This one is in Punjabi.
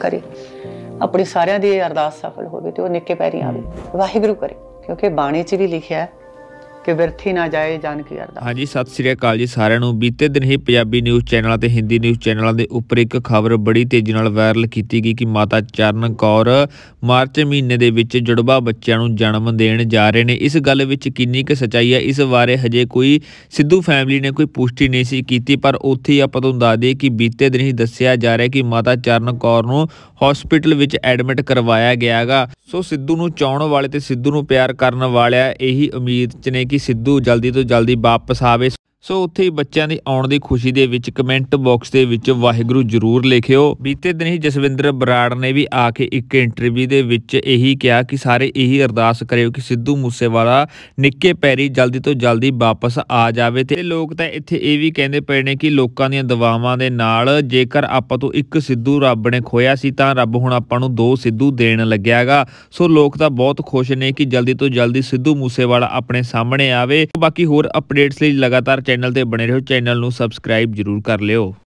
ਕਰੇ ਆਪਣੀ ਸਾਰਿਆਂ ਦੀ ਅਰਦਾਸ ਸਫਲ ਹੋਵੇ ਤੇ ਉਹ ਨਿੱਕੇ ਪੈਰੀ ਆਵੇ ਵਾਹਿਗੁਰੂ ਕਰੇ ਕਿਉਂਕਿ ਬਾਣੀ 'ਚ ਵੀ ਲਿਖਿਆ ਹੈ ਕਿ ਵਿਰਥੀ ਨਾ ਜਾਏ ਜਾਨਕੀ ਕੀ ਅਰਦਾਸ ਹਾਂਜੀ ਸਤਿ ਸ੍ਰੀ ਅਕਾਲ ਜੀ ਸਾਰਿਆਂ ਨੂੰ ਬੀਤੇ ਦਿਨ ਹੀ ਪੰਜਾਬੀ ਨਿਊਜ਼ ਚੈਨਲਾਂ ਤੇ ਹਿੰਦੀ ਨਿਊਜ਼ ਚੈਨਲਾਂ ਦੇ ਉੱਪਰ ਇੱਕ ਖਬਰ ਬੜੀ ਤੇਜ਼ੀ ਨਾਲ ਵਾਇਰਲ ਕੀਤੀ ਗਈ ਕਿ ਮਾਤਾ ਚਰਨ ਕੌਰ ਮਾਰਚ ਮਹੀਨੇ ਦੇ ਵਿੱਚ ਜੜਬਾ ਬੱਚਿਆਂ ਨੂੰ ਜਨਮ ਦੇਣ ਜਾ ਰਹੇ ਨੇ ਇਸ ਗੱਲ ਵਿੱਚ ਕਿੰਨੀ ਕੁ ਸਚਾਈ ਹੈ ਇਸ ਬਾਰੇ ਹਜੇ ਕੋਈ ਸਿੱਧੂ ਫੈਮਿਲੀ ਨੇ ਕੋਈ ਪੁਸ਼ਟੀ ਨਹੀਂ ਸੀ ਕੀਤੀ ਪਰ ਉੱਥੇ ਹੀ ਆਪਾਂ ਤੁਹਾਨੂੰ ਦੱਸ ਦਈਏ ਕਿ ਬੀਤੇ ਦਿਨ ਹੀ ਦੱਸਿਆ ਜਾ ਰਿਹਾ ਕਿ ਮਾਤਾ ਚਰਨ ਕੌਰ ਨੂੰ ਹਸਪੀਟਲ ਵਿੱਚ ਐਡਮਿਟ ਕਰਵਾਇਆ ਗਿਆਗਾ ਸੋ ਸਿੱਧੂ ਨੂੰ ਚਾਹਣ ਵਾਲੇ ਤੇ ਸਿੱਧੂ ਨੂੰ ਪਿਆਰ ਕਰਨ ਵਾਲਿਆ ਇਹੀ ਉਮੀਦ ਚ ਨੇ ਕਿ ਸਿੱਧੂ ਜਲਦੀ ਤੋਂ ਜਲਦੀ ਵਾਪਸ ਆਵੇ ਸੋ ਉੱਥੇ ਹੀ ਬੱਚਿਆਂ ਦੀ ਆਉਣ ਦੀ ਖੁਸ਼ੀ ਦੇ ਵਿੱਚ ਕਮੈਂਟ ਬਾਕਸ ਦੇ ਵਿੱਚ ਵਾਹਿਗੁਰੂ ਜਰੂਰ ਲਿਖਿਓ ਬੀਤੇ ਦਿਨ ਹੀ ਜਸਵਿੰਦਰ ਬਰਾੜ ਨੇ ਵੀ ਆ ਕੇ ਇੱਕ ਇੰਟਰਵਿਊ ਦੇ ਵਿੱਚ ਇਹੀ ਕਿਹਾ ਕਿ ਸਾਰੇ ਇਹੀ ਅਰਦਾਸ ਕਰਿਓ ਕਿ ਸਿੱਧੂ ਮੂਸੇਵਾਲਾ ਨਿੱਕੇ ਪੈਰੀ ਜਲਦੀ ਤੋਂ ਜਲਦੀ ਵਾਪਸ ਆ ਜਾਵੇ ਤੇ ਲੋਕ ਤਾਂ ਇੱਥੇ ਇਹ ਵੀ ਕਹਿੰਦੇ ਪਏ ਨੇ ਕਿ ਲੋਕਾਂ ਦੀਆਂ ਦੁਆਵਾਂ ਦੇ ਨਾਲ ਜੇਕਰ ਆਪਾਂ ਤੋਂ ਇੱਕ ਸਿੱਧੂ ਰੱਬ ਨੇ ਖੋਇਆ ਸੀ ਤਾਂ ਰੱਬ ਹੁਣ ਆਪਾਂ ਨੂੰ ਦੋ ਸਿੱਧੂ ਦੇਣ ਲੱਗਿਆਗਾ ਸੋ ਲੋਕ ਤਾਂ ਬਹੁਤ ਖੁਸ਼ ਨੇ ਕਿ ਜਲਦੀ ਤੋਂ ਜਲਦੀ ਸਿੱਧੂ ਮੂਸੇਵਾਲਾ ਆਪਣੇ ਸਾਹਮਣੇ ਆਵੇ ਬਾਕੀ ਹੋਰ ਅਪਡੇਟਸ ਲਈ ਲਗਾਤਾਰ ਚੈਨਲ ਤੇ ਬਣੇ ਰਹੋ ਚੈਨਲ ਨੂੰ ਸਬਸਕ੍ਰਾਈਬ ਜਰੂਰ ਕਰ ਲਿਓ